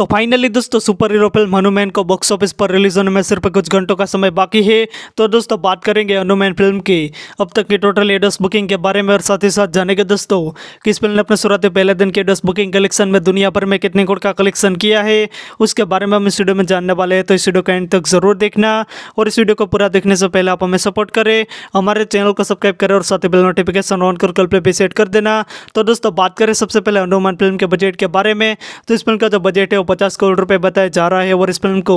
तो फाइनली दोस्तों super hero film Hanuman को बॉक्स ऑफिस पर रिलीज होने में सिर्फ कुछ घंटों का समय बाकी है तो दोस्तों बात करेंगे हनुमान फिल्म की अब तक की टोटल एडस बुकिंग के बारे में और साथ ही साथ जानेंगे दोस्तों किस फिल्म ने अपने शुरुआती पहले दिन के एडस बुकिंग कलेक्शन में दुनिया भर में कितने करोड़ का कलेक्शन किया है उसके बारे में हम इस वीडियो में जानने वाले हैं तो इस वीडियो का एंड तक जरूर देखना और इस वीडियो को पूरा देखने से पहले आप हमें सपोर्ट करें हमारे चैनल को सब्सक्राइब करें और साथ ही बिल नोटिफिकेशन ऑन कर कल पे भी सेट कर देना तो दोस्तों बात करें सबसे पहले हनुमान फिल्म के बजट के बारे में तो इस फिल्म का जो बजट है पचास करोड़ रुपए बताया जा रहा है और इस फिल्म को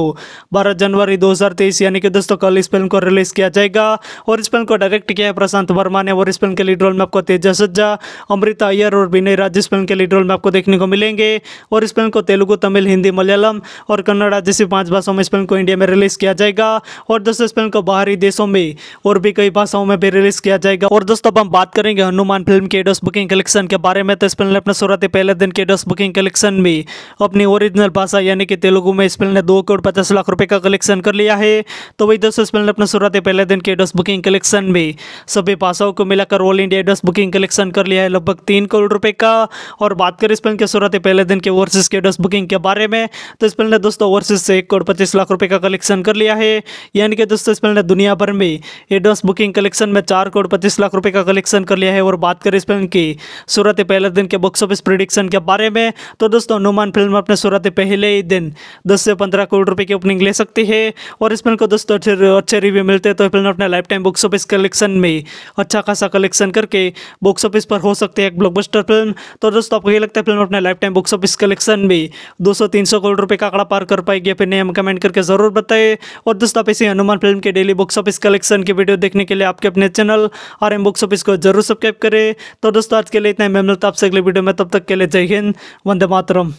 बारह जनवरी 2023 यानी कि दोस्तों कल इस फिल्म को रिलीज किया जाएगा और इस फिल्म को डायरेक्ट किया है प्रशांत वर्मा ने और इस फिल्म के लीड रोल में आपको तेजा सज्जा अमृता अयर और विनय राज इस फिल्म के लीड रोल में आपको देखने को मिलेंगे और इस फिल्म को तेलुगु तमिल हिंदी मलयालम और कन्नड़ा जैसी पाँच भाषाओं में इस फिल्म को इंडिया में रिलीज किया जाएगा और दोस्तों इस फिल्म को बाहरी देशों में और भी कई भाषाओं में भी रिलीज किया जाएगा और दोस्तों अब हम बात करेंगे हनुमान फिल्म के एडोस बुकिंग कलेक्शन के बारे में तो इस फिल्म ने अपने शुरुआती पहले दिन के एडोस बुकिंग कलेक्शन में अपनी ओरिजिनल सीजनल पासा यानी कि तेलुगु में इस फिल्म ने दो करोड़ पचास लाख रुपए का कलेक्शन कर लिया है तो वही दोस्तों इस फिल्म ने अपने शुरुआती पहले दिन के एडस बुकिंग कलेक्शन में सभी पासाओं को मिलाकर ऑल इंडिया एडस बुकिंग कलेक्शन कर लिया है लगभग तीन करोड़ रुपये का और बात करें इस फिल्म के शुरुआती पहले दिन के ओवरसीज के एडस बुकिंग के बारे में तो इस फिल्म ने दोस्तों ओवरसीज से एक करोड़ पच्चीस लाख रुपये का कलेक्शन कर लिया है यानी कि दोस्तों इस फिल्म ने दुनिया भर में एडस बुकिंग कलेक्शन में चार करोड़ पच्चीस लाख रुपये का कलेक्शन कर लिया है और बात करें इस फिल्म की सूरत पहले दिन के बॉक्स ऑफिस प्रिडिक्शन के बारे में तो दोस्तों अनुमान फिल्म अपने शुरुआत जाते पहले ही दिन दस से पंद्रह करोड़ रुपए की ओपनिंग ले सकती है और इस फिल्म को दोस्तों अच्छे अच्छे रिव्यू मिलते हैं तो फिल्म अपने lifetime box office collection में अच्छा खासा कलेक्शन करके बुक्स ऑफिस पर हो सकती है एक ब्लॉकबस्टर फिल्म तो दोस्तों आपको ये लगता है फिल्म अपने lifetime box office collection में दो सौ करोड़ रुपये का आंकड़ा पार कर पाएगी फिर नहीं हम कमेंट करके ज़रूर बताए और दोस्तों आप इसी हनुमान फिल्म के डेली बुक्स ऑफिस कलेक्शन की वीडियो देखने के लिए आपके अपने channel R M box office को जरूर सब्सक्राइब करें तो दोस्तों आज के लिए इतना मैं मिलता आपसे अगले वीडियो में तब तक के लिए जय हिंद वंदे मातरम